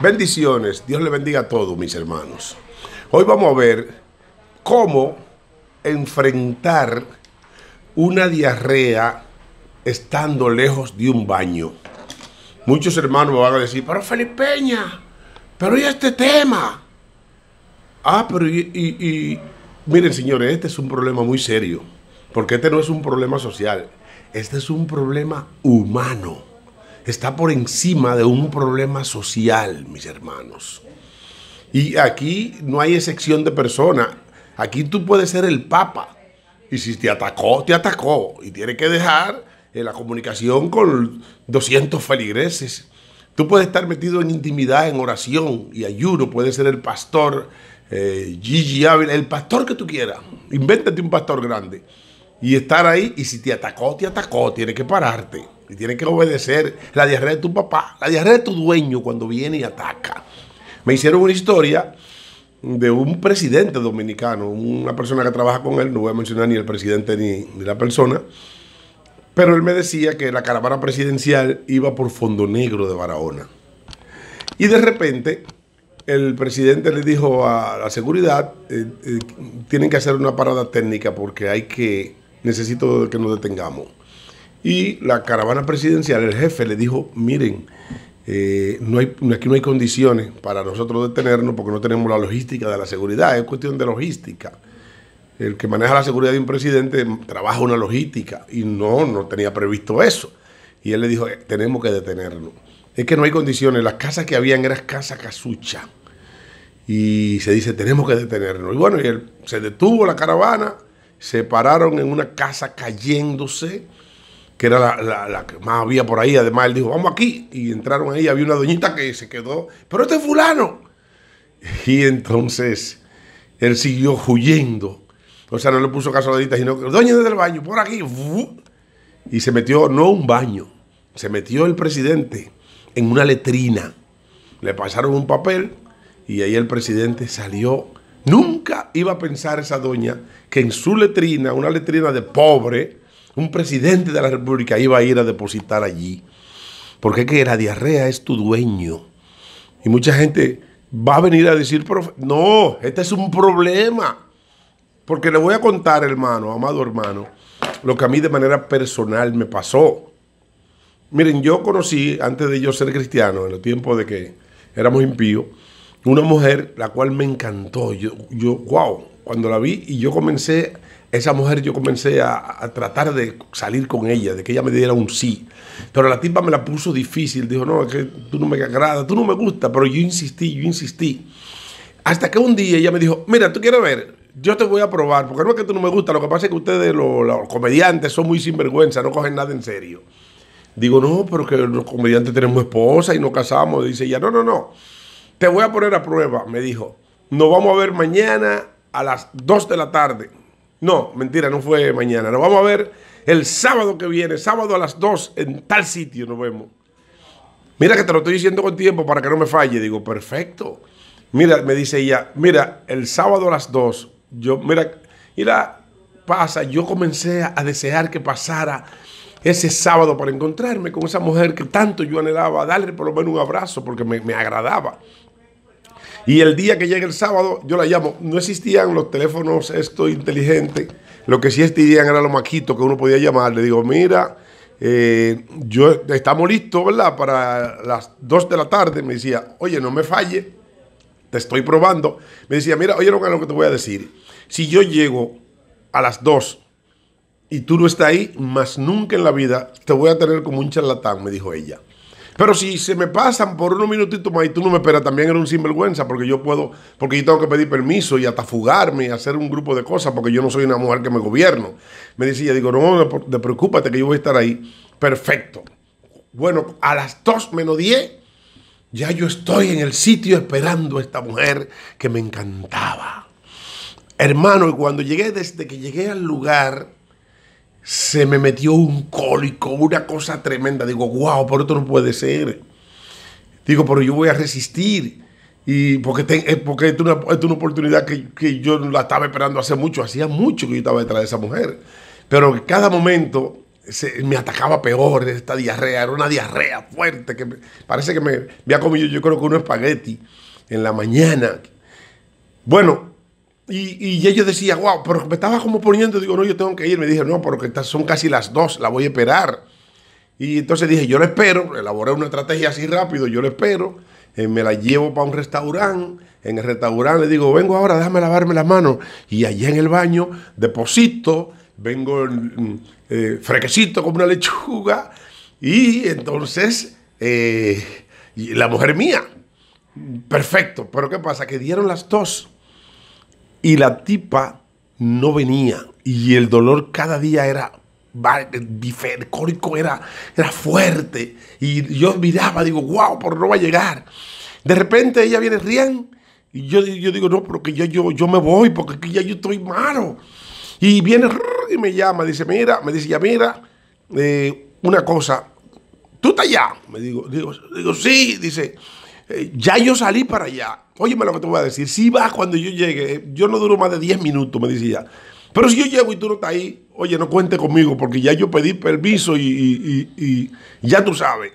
Bendiciones, Dios le bendiga a todos mis hermanos. Hoy vamos a ver cómo enfrentar una diarrea estando lejos de un baño. Muchos hermanos van a decir, pero Felipeña, pero ¿y este tema? Ah, pero y, y, miren señores, este es un problema muy serio, porque este no es un problema social, este es un problema humano está por encima de un problema social, mis hermanos. Y aquí no hay excepción de persona. Aquí tú puedes ser el papa. Y si te atacó, te atacó. Y tiene que dejar eh, la comunicación con 200 feligreses. Tú puedes estar metido en intimidad, en oración y ayuno. Puedes ser el pastor eh, Gigi Ávila, el pastor que tú quieras. Invéntate un pastor grande. Y estar ahí. Y si te atacó, te atacó. Tiene que pararte. Y tienes que obedecer la diarrea de tu papá, la diarrea de tu dueño cuando viene y ataca. Me hicieron una historia de un presidente dominicano, una persona que trabaja con él, no voy a mencionar ni el presidente ni, la persona, pero él me decía que la caravana presidencial iba por Fondo Negro de Barahona. Y de repente el presidente le dijo a la seguridad, eh, eh, tienen que hacer una parada técnica porque hay que, necesito que nos detengamos. Y la caravana presidencial, el jefe le dijo, miren, eh, no aquí no hay condiciones para nosotros detenernos porque no tenemos la logística de la seguridad, es cuestión de logística. El que maneja la seguridad de un presidente trabaja una logística y no, no tenía previsto eso. Y él le dijo, eh, tenemos que detenernos. Es que no hay condiciones, las casas que habían eran casas casucha. Y se dice, tenemos que detenernos. Y bueno, y él, se detuvo la caravana, se pararon en una casa cayéndose que era la, que más había por ahí. Además, él dijo, vamos aquí. Y entraron ahí, había una doñita que se quedó, pero este fulano. Y entonces él siguió huyendo. O sea, no le puso caso a la sino que, doña desde el baño, por aquí. Y se metió, no un baño, se metió el presidente en una letrina. Le pasaron un papel y ahí el presidente salió. Nunca iba a pensar esa doña que en su letrina, una letrina de pobre, un presidente de la República iba a ir a depositar allí. Porque es que la diarrea es tu dueño. Y mucha gente va a venir a decir, no, este es un problema. Porque le voy a contar, hermano, amado hermano, lo que a mí de manera personal me pasó. Miren, yo conocí, antes de yo ser cristiano, en el tiempo de que éramos impíos, una mujer la cual me encantó. Yo, yo wow, cuando la vi y yo comencé, esa mujer yo comencé a, tratar de salir con ella, de que ella me diera un sí. Pero la tipa me la puso difícil, dijo, no, es que tú no me agradas, tú no me gustas. pero yo insistí, yo insistí. Hasta que un día ella me dijo, mira, tú quieres ver, yo te voy a probar, porque no es que tú no me gusta, lo que pasa es que ustedes, los, comediantes, son muy sinvergüenza, no cogen nada en serio. Digo, no, pero que los comediantes tenemos esposa y nos casamos. Dice ella, no, no, no, te voy a poner a prueba, me dijo. Nos vamos a ver mañana a las 2 de la tarde. No, mentira, no fue mañana. Nos vamos a ver el sábado que viene, sábado a las 2 en tal sitio nos vemos. Mira que te lo estoy diciendo con tiempo para que no me falle. Digo, perfecto. Mira, me dice ella, mira, el sábado a las 2, yo, mira, y la pasa, yo comencé a desear que pasara ese sábado para encontrarme con esa mujer que tanto yo anhelaba, darle por lo menos un abrazo porque me, me agradaba. Y el día que llegue el sábado, yo la llamo. No existían los teléfonos esto inteligente. Lo que sí existían era los maquitos que uno podía llamar. Le digo, mira, eh, yo estamos listos, ¿verdad? Para las 2 de la tarde. Me decía, oye, no me falle. Te estoy probando. Me decía, mira, oye, lo que te voy a decir. Si yo llego a las 2 y tú no estás ahí, más nunca en la vida te voy a tener como un charlatán, me dijo ella. Pero si se me pasan por unos minutitos más y tú no me esperas, también era un sinvergüenza, porque yo puedo, porque yo tengo que pedir permiso y hasta fugarme y hacer un grupo de cosas, porque yo no soy una mujer que me gobierno. Me decía, digo, no, te preocupes que yo voy a estar ahí. Perfecto. Bueno, a las 2 menos 10, ya yo estoy en el sitio esperando a esta mujer que me encantaba. Hermano, y cuando llegué, desde que llegué al lugar, se me metió un cólico, una cosa tremenda. Digo, wow, pero esto no puede ser. Digo, pero yo voy a resistir. Y porque, te, eh, porque es una, oportunidad que, yo la estaba esperando hace mucho, hacía mucho que yo estaba detrás de esa mujer. Pero cada momento se, me atacaba peor esta diarrea, era una diarrea fuerte, que parece que me, había comido yo creo que un espagueti en la mañana. Bueno, y, ellos decían, wow, pero me estaba como poniendo, digo, no, yo tengo que ir. Me dije, no, porque son casi las dos, la voy a esperar. Y entonces dije, yo lo espero, elaboré una estrategia así rápido, yo lo espero, eh, me la llevo para un restaurante, en el restaurante le digo, vengo ahora, déjame lavarme las manos, y allá en el baño deposito, vengo mm, eh, frequecito como una lechuga, y entonces eh, la mujer mía, perfecto, pero ¿qué pasa? Que dieron las dos. Y la tipa no venía. Y el dolor cada día era el cólico era, era fuerte. Y yo miraba, digo, wow, por no va a llegar. De repente ella viene, riendo Y yo, yo digo, no, porque yo, yo, yo me voy, porque ya yo estoy malo. Y viene y me llama, dice, mira, me dice, ya mira, eh, una cosa, tú estás allá. Me digo, digo, digo, sí, dice, ya yo salí para allá. me lo que te voy a decir. Si vas cuando yo llegue, yo no duro más de 10 minutos, me decía Pero si yo llego y tú no estás ahí, oye, no cuente conmigo, porque ya yo pedí permiso y, ya tú sabes.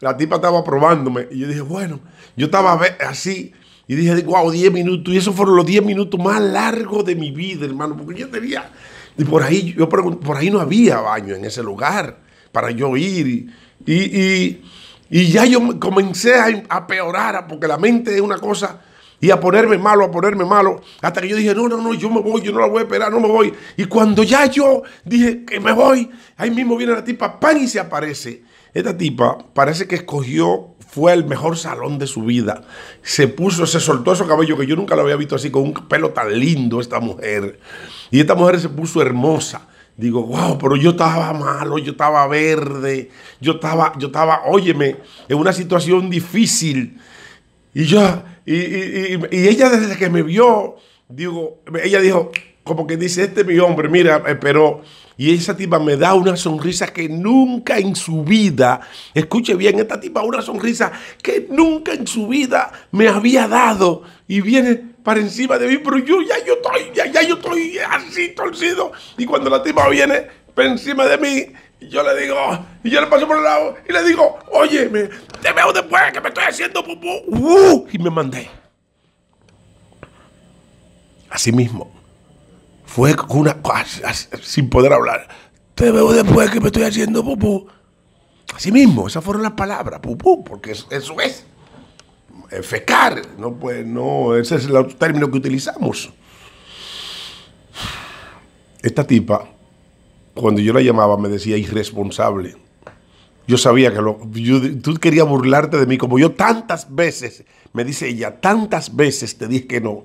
La tipa estaba probándome y yo dije, bueno, yo estaba así y dije, wow, 10 minutos. Y esos fueron los 10 minutos más largos de mi vida, hermano, porque yo tenía. Y por ahí, yo por ahí no había baño en ese lugar para yo ir. y, y y ya yo comencé a, em, peorar, porque la mente es una cosa, y a ponerme malo, a ponerme malo, hasta que yo dije, no, no, no, yo me voy, yo no la voy a esperar, no me voy. Y cuando ya yo dije que me voy, ahí mismo viene la tipa, pan y se aparece. Esta tipa parece que escogió, fue el mejor salón de su vida. Se puso, se soltó su cabello, que yo nunca lo había visto así, con un pelo tan lindo esta mujer. Y esta mujer se puso hermosa digo, wow, pero yo estaba malo, yo estaba verde, yo estaba, yo estaba, óyeme, en una situación difícil. Y yo, y, y, y, ella desde que me vio, digo, ella dijo, como que dice, este es mi hombre, mira, eh, pero... Y esa tipa me da una sonrisa que nunca en su vida, escuche bien, esta tipa una sonrisa que nunca en su vida me había dado. Y viene, para encima de mí, pero yo ya yo estoy, ya, ya yo estoy así torcido. Y cuando la tipa viene para encima de mí, yo le digo, y yo le paso por el lado y le digo, óyeme, te veo después que me estoy haciendo pupú. ¡Uh! y me mandé. Así mismo. Fue una sin poder hablar. Te veo después que me estoy haciendo pupú. Así mismo, esas fueron las palabras, pupú, porque eso es. Eh, fecar. No, pues no, ese es el término que utilizamos. Esta tipa, cuando yo la llamaba, me decía irresponsable. Yo sabía que lo, tú querías burlarte de mí, como yo tantas veces, me dice ella, tantas veces te dije que no.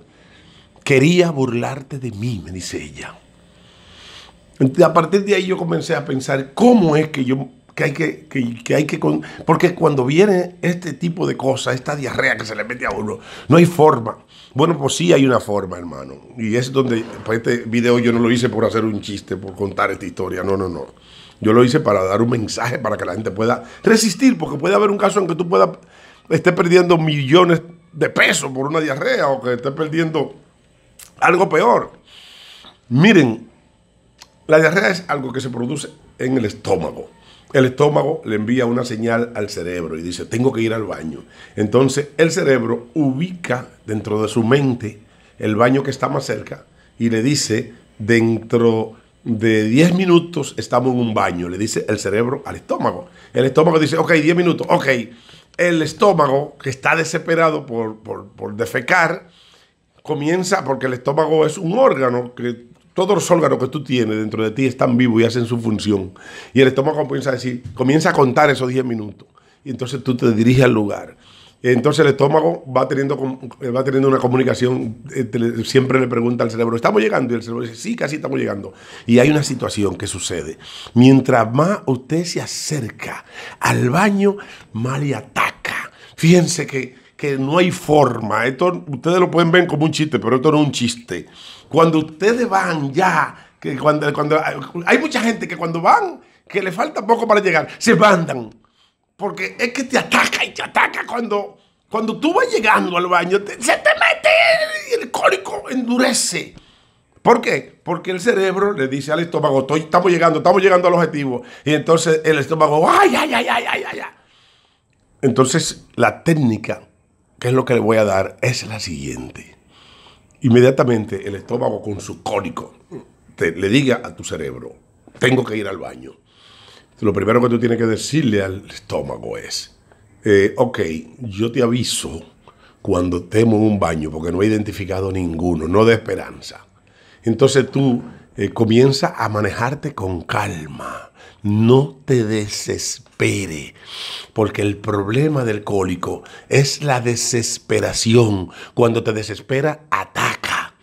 Quería burlarte de mí, me dice ella. A partir de ahí yo comencé a pensar cómo es que yo que hay que, hay que con... porque cuando viene este tipo de cosas, esta diarrea que se le mete a uno, no hay forma. Bueno, pues sí hay una forma, hermano. Y es donde, pues, este video yo no lo hice por hacer un chiste, por contar esta historia, no, no, no. Yo lo hice para dar un mensaje para que la gente pueda resistir, porque puede haber un caso en que tú puedas, estés perdiendo millones de pesos por una diarrea o que esté perdiendo algo peor. Miren, la diarrea es algo que se produce en el estómago el estómago le envía una señal al cerebro y dice, tengo que ir al baño. Entonces el cerebro ubica dentro de su mente el baño que está más cerca y le dice, dentro de 10 minutos estamos en un baño, le dice el cerebro al estómago. El estómago dice, ok, 10 minutos, ok. El estómago, que está desesperado por, por, por defecar, comienza, porque el estómago es un órgano que todos los órganos que tú tienes dentro de ti están vivos y hacen su función. Y el estómago comienza a decir, comienza a contar esos 10 minutos. Y entonces tú te diriges al lugar. Entonces el estómago va teniendo, eh, va teniendo una comunicación, eh, siempre le pregunta al cerebro, ¿estamos llegando? Y el cerebro dice, sí, casi estamos llegando. Y hay una situación que sucede. Mientras más usted se acerca al baño, más le ataca. Fíjense que que no hay forma. Esto ustedes lo pueden ver como un chiste, pero esto no es un chiste. Cuando ustedes van ya, que cuando, hay mucha gente que cuando van, que le falta poco para llegar, se mandan. Porque es que te ataca y te ataca cuando, cuando tú vas llegando al baño, se te mete y el cólico endurece. ¿Por qué? Porque el cerebro le dice al estómago, estamos llegando, estamos llegando al objetivo. Y entonces el estómago, ay, ay, ay, ay, ay, ay. Entonces la técnica ¿Qué es lo que le voy a dar, es la siguiente. Inmediatamente el estómago con su cólico te, le diga a tu cerebro, tengo que ir al baño. Lo primero que tú tienes que decirle al estómago es, eh, ok, yo te aviso cuando temo un baño porque no he identificado ninguno, no de esperanza. Entonces tú eh, comienza a manejarte con calma. No te desespere, porque el problema del cólico es la desesperación. Cuando te desespera, ataca.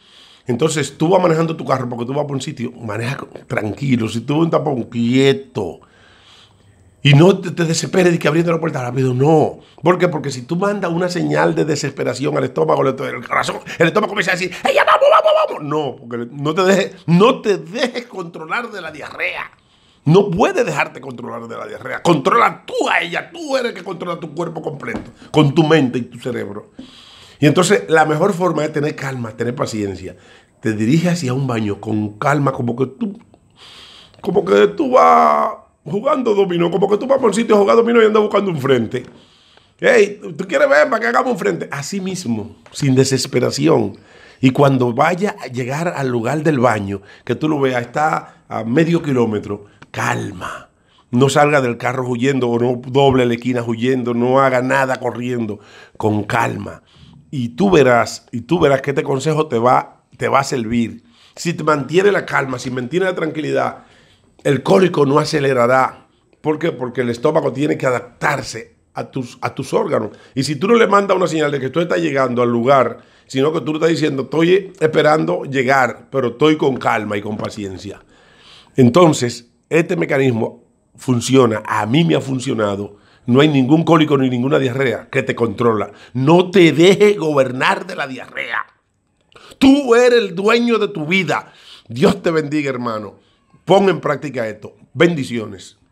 Entonces tú vas manejando tu carro porque tú vas por un sitio, maneja tranquilo. Si tú vas un quieto. Y no te, desesperes de que abriendo la puerta rápido, no. ¿Por qué? Porque si tú mandas una señal de desesperación al estómago, el corazón, el estómago comienza a decir, ¡Ella, vamos, vamos, vamos! No, porque no te dejes, no te dejes controlar de la diarrea. No puedes dejarte controlar de la diarrea. Controla tú a ella. Tú eres el que controla tu cuerpo completo, con tu mente y tu cerebro. Y entonces la mejor forma es tener calma, tener paciencia. Te diriges hacia un baño con calma, como que tú, como que tú vas jugando dominó, como que tú vas por un sitio a jugar dominó y andas buscando un frente. Hey, tú quieres ver para que hagamos un frente. Así mismo, sin desesperación. Y cuando vaya a llegar al lugar del baño, que tú lo veas, está a medio kilómetro, calma. No salga del carro huyendo o no doble la esquina huyendo, no haga nada corriendo, con calma. Y tú verás, y tú verás que este consejo te va, te va a servir. Si te mantiene la calma, si mantiene la tranquilidad, el cólico no acelerará. ¿Por qué? Porque el estómago tiene que adaptarse a tus, a tus órganos. Y si tú no le mandas una señal de que tú estás llegando al lugar, sino que tú le estás diciendo, estoy esperando llegar, pero estoy con calma y con paciencia. Entonces, este mecanismo funciona, a mí me ha funcionado. No hay ningún cólico ni ninguna diarrea que te controla. No te deje gobernar de la diarrea. Tú eres el dueño de tu vida. Dios te bendiga, hermano. Pon en práctica esto. Bendiciones.